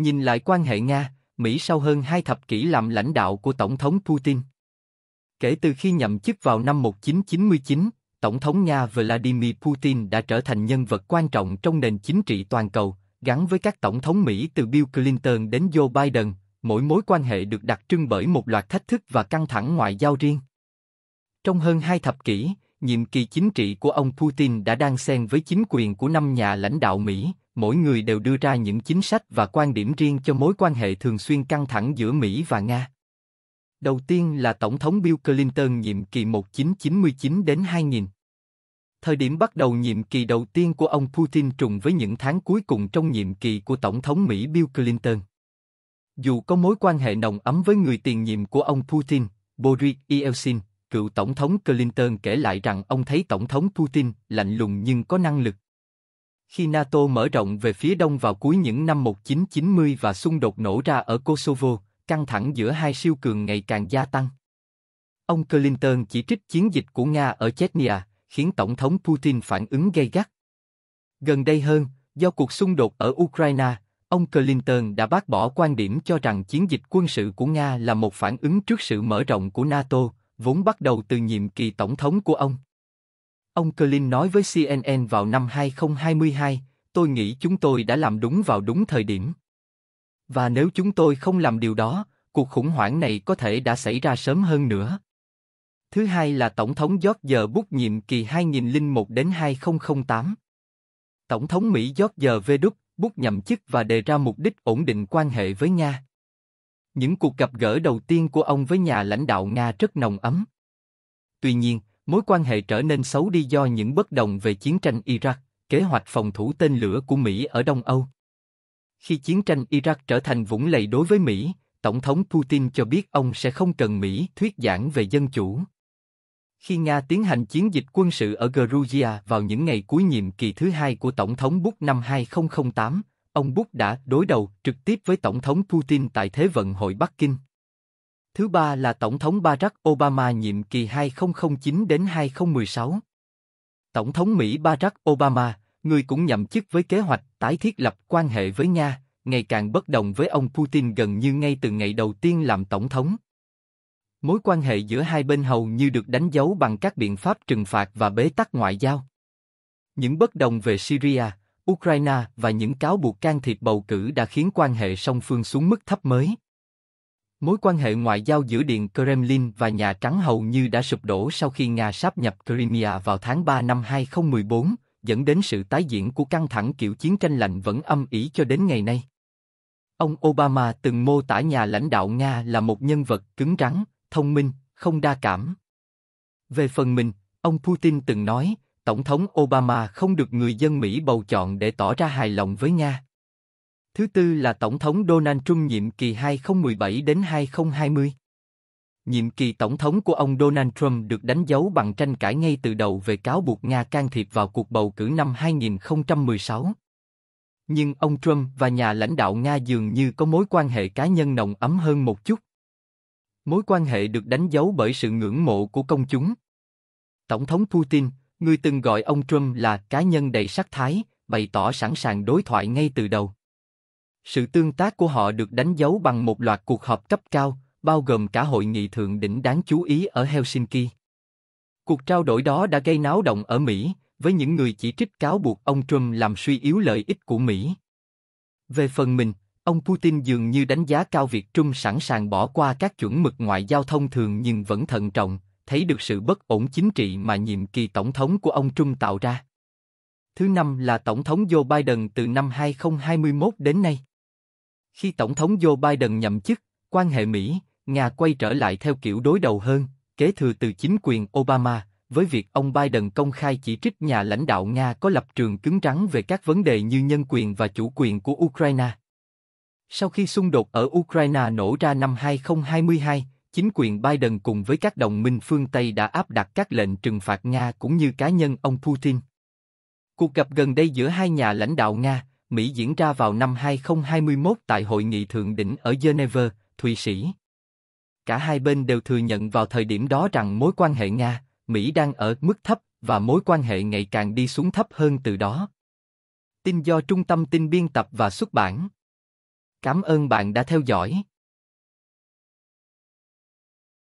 Nhìn lại quan hệ Nga, Mỹ sau hơn hai thập kỷ làm lãnh đạo của Tổng thống Putin. Kể từ khi nhậm chức vào năm 1999, Tổng thống Nga Vladimir Putin đã trở thành nhân vật quan trọng trong nền chính trị toàn cầu, gắn với các tổng thống Mỹ từ Bill Clinton đến Joe Biden, mỗi mối quan hệ được đặc trưng bởi một loạt thách thức và căng thẳng ngoại giao riêng. Trong hơn hai thập kỷ, nhiệm kỳ chính trị của ông Putin đã đang xen với chính quyền của năm nhà lãnh đạo Mỹ, mỗi người đều đưa ra những chính sách và quan điểm riêng cho mối quan hệ thường xuyên căng thẳng giữa Mỹ và Nga. Đầu tiên là Tổng thống Bill Clinton nhiệm kỳ 1999 đến 2000. Thời điểm bắt đầu nhiệm kỳ đầu tiên của ông Putin trùng với những tháng cuối cùng trong nhiệm kỳ của Tổng thống Mỹ Bill Clinton. Dù có mối quan hệ nồng ấm với người tiền nhiệm của ông Putin, Boris Yeltsin, cựu Tổng thống Clinton kể lại rằng ông thấy Tổng thống Putin lạnh lùng nhưng có năng lực, khi NATO mở rộng về phía đông vào cuối những năm 1990 và xung đột nổ ra ở Kosovo, căng thẳng giữa hai siêu cường ngày càng gia tăng. Ông Clinton chỉ trích chiến dịch của Nga ở Chechnya, khiến Tổng thống Putin phản ứng gay gắt. Gần đây hơn, do cuộc xung đột ở Ukraine, ông Clinton đã bác bỏ quan điểm cho rằng chiến dịch quân sự của Nga là một phản ứng trước sự mở rộng của NATO, vốn bắt đầu từ nhiệm kỳ tổng thống của ông. Ông Clin nói với CNN vào năm 2022, tôi nghĩ chúng tôi đã làm đúng vào đúng thời điểm. Và nếu chúng tôi không làm điều đó, cuộc khủng hoảng này có thể đã xảy ra sớm hơn nữa. Thứ hai là Tổng thống George Bush nhiệm kỳ 2001 đến 2008. Tổng thống Mỹ George V. Bush nhậm chức và đề ra mục đích ổn định quan hệ với Nga. Những cuộc gặp gỡ đầu tiên của ông với nhà lãnh đạo Nga rất nồng ấm. Tuy nhiên, Mối quan hệ trở nên xấu đi do những bất đồng về chiến tranh Iraq, kế hoạch phòng thủ tên lửa của Mỹ ở Đông Âu. Khi chiến tranh Iraq trở thành vũng lầy đối với Mỹ, Tổng thống Putin cho biết ông sẽ không cần Mỹ thuyết giảng về dân chủ. Khi Nga tiến hành chiến dịch quân sự ở Georgia vào những ngày cuối nhiệm kỳ thứ hai của Tổng thống Bush năm 2008, ông Bush đã đối đầu trực tiếp với Tổng thống Putin tại Thế vận hội Bắc Kinh. Thứ ba là Tổng thống Barack Obama nhiệm kỳ 2009 đến 2016. Tổng thống Mỹ Barack Obama, người cũng nhậm chức với kế hoạch tái thiết lập quan hệ với Nga, ngày càng bất đồng với ông Putin gần như ngay từ ngày đầu tiên làm tổng thống. Mối quan hệ giữa hai bên hầu như được đánh dấu bằng các biện pháp trừng phạt và bế tắc ngoại giao. Những bất đồng về Syria, Ukraine và những cáo buộc can thiệp bầu cử đã khiến quan hệ song phương xuống mức thấp mới. Mối quan hệ ngoại giao giữa Điện Kremlin và Nhà Trắng hầu như đã sụp đổ sau khi Nga sáp nhập Crimea vào tháng 3 năm 2014, dẫn đến sự tái diễn của căng thẳng kiểu chiến tranh lạnh vẫn âm ỉ cho đến ngày nay. Ông Obama từng mô tả nhà lãnh đạo Nga là một nhân vật cứng rắn, thông minh, không đa cảm. Về phần mình, ông Putin từng nói, Tổng thống Obama không được người dân Mỹ bầu chọn để tỏ ra hài lòng với Nga. Thứ tư là Tổng thống Donald Trump nhiệm kỳ 2017 đến 2020. Nhiệm kỳ tổng thống của ông Donald Trump được đánh dấu bằng tranh cãi ngay từ đầu về cáo buộc Nga can thiệp vào cuộc bầu cử năm 2016. Nhưng ông Trump và nhà lãnh đạo Nga dường như có mối quan hệ cá nhân nồng ấm hơn một chút. Mối quan hệ được đánh dấu bởi sự ngưỡng mộ của công chúng. Tổng thống Putin, người từng gọi ông Trump là cá nhân đầy sắc thái, bày tỏ sẵn sàng đối thoại ngay từ đầu. Sự tương tác của họ được đánh dấu bằng một loạt cuộc họp cấp cao, bao gồm cả hội nghị thượng đỉnh đáng chú ý ở Helsinki. Cuộc trao đổi đó đã gây náo động ở Mỹ, với những người chỉ trích cáo buộc ông Trump làm suy yếu lợi ích của Mỹ. Về phần mình, ông Putin dường như đánh giá cao việc Trung sẵn sàng bỏ qua các chuẩn mực ngoại giao thông thường nhưng vẫn thận trọng, thấy được sự bất ổn chính trị mà nhiệm kỳ tổng thống của ông Trump tạo ra. Thứ năm là tổng thống Joe Biden từ năm 2021 đến nay. Khi Tổng thống Joe Biden nhậm chức, quan hệ Mỹ, Nga quay trở lại theo kiểu đối đầu hơn, kế thừa từ chính quyền Obama, với việc ông Biden công khai chỉ trích nhà lãnh đạo Nga có lập trường cứng rắn về các vấn đề như nhân quyền và chủ quyền của Ukraine. Sau khi xung đột ở Ukraine nổ ra năm 2022, chính quyền Biden cùng với các đồng minh phương Tây đã áp đặt các lệnh trừng phạt Nga cũng như cá nhân ông Putin. Cuộc gặp gần đây giữa hai nhà lãnh đạo Nga, Mỹ diễn ra vào năm 2021 tại Hội nghị Thượng đỉnh ở Geneva, Thụy Sĩ. Cả hai bên đều thừa nhận vào thời điểm đó rằng mối quan hệ Nga, Mỹ đang ở mức thấp và mối quan hệ ngày càng đi xuống thấp hơn từ đó. Tin do Trung tâm tin biên tập và xuất bản. Cảm ơn bạn đã theo dõi.